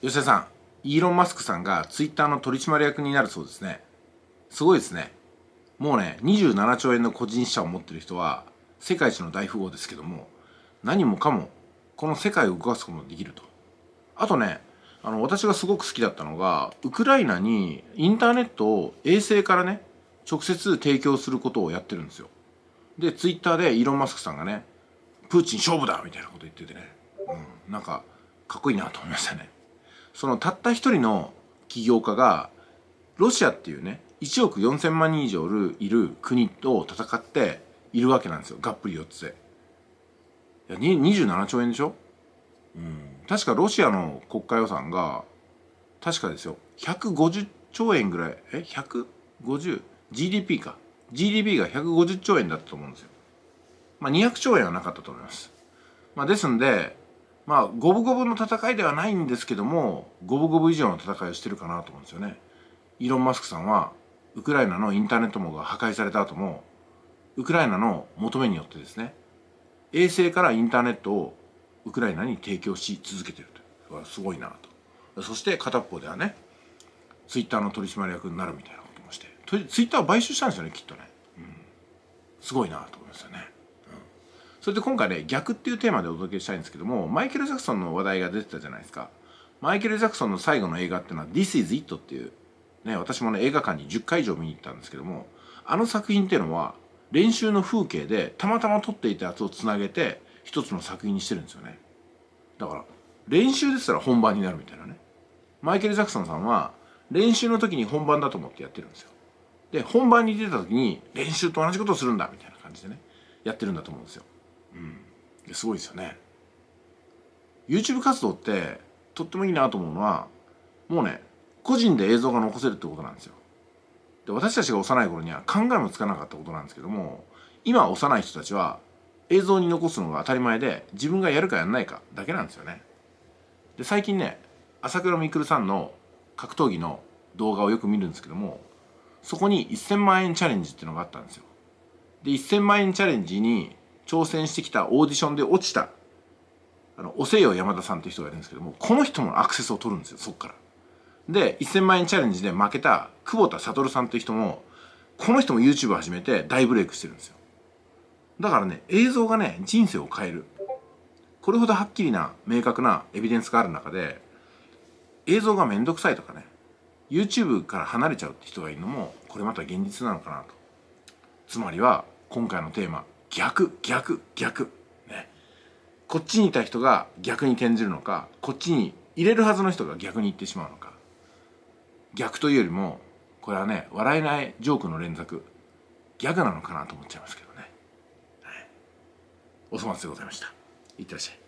吉田さんイーロン・マスクさんがツイッターの取締役になるそうですねすごいですねもうね27兆円の個人資産を持ってる人は世界一の大富豪ですけども何もかもこの世界を動かすこともできるとあとねあの私がすごく好きだったのがウクライナにインターネットを衛星からね直接提供することをやってるんですよでツイッターでイーロン・マスクさんがねプーチン勝負だみたいなこと言っててね、うん、なんかかっこいいなと思いましたねそのたった一人の起業家がロシアっていうね1億4,000万人以上いる国と戦っているわけなんですよがっぷり4つで。いや27兆円でしょ、うん、確かロシアの国家予算が確かですよ150兆円ぐらいえ 150GDP か GDP が150兆円だったと思うんですよまあ200兆円はなかったと思いますまあですんでまあ五分五分の戦いではないんですけども五分五分以上の戦いをしてるかなと思うんですよねイーロン・マスクさんはウクライナのインターネット網が破壊された後もウクライナの求めによってですね衛星からインターネットをウクライナに提供し続けてるとすごいなとそして片方ではねツイッターの取締役になるみたいなこともしてツイッターを買収したんですよねきっとね、うん、すごいなと思いますよねそれで今回ね、逆っていうテーマでお届けしたいんですけども、マイケル・ジャクソンの話題が出てたじゃないですか。マイケル・ジャクソンの最後の映画っていうのは This is It っていう、ね、私もね、映画館に10回以上見に行ったんですけども、あの作品っていうのは、練習の風景でたまたま撮っていたやつをつなげて、一つの作品にしてるんですよね。だから、練習ですら本番になるみたいなね。マイケル・ジャクソンさんは、練習の時に本番だと思ってやってるんですよ。で、本番に出た時に、練習と同じことをするんだみたいな感じでね、やってるんだと思うんですよ。うん、すごいですよね YouTube 活動ってとってもいいなと思うのはもうね個人で映像が残せるってことなんですよで私たちが幼い頃には考えもつかなかったことなんですけども今幼い人たちは映像に残すのが当たり前で自分がやるかやらないかだけなんですよねで最近ね朝倉未来さんの格闘技の動画をよく見るんですけどもそこに1000万円チャレンジっていうのがあったんですよで1000万円チャレンジに挑戦してきたオーディションで落ちたあのおせよ山田さんっていう人がいるんですけどもこの人もアクセスを取るんですよそっからで1000万円チャレンジで負けた久保田悟さんっていう人もこの人も YouTube 始めて大ブレイクしてるんですよだからね映像がね人生を変えるこれほどはっきりな明確なエビデンスがある中で映像がめんどくさいとかね YouTube から離れちゃうって人がいるのもこれまた現実なのかなとつまりは今回のテーマ逆逆逆ねこっちにいた人が逆に転じるのかこっちに入れるはずの人が逆に行ってしまうのか逆というよりもこれはね笑えないジョークの連続逆なのかなと思っちゃいますけどね、はい、お粗末でございましたいってらっしゃい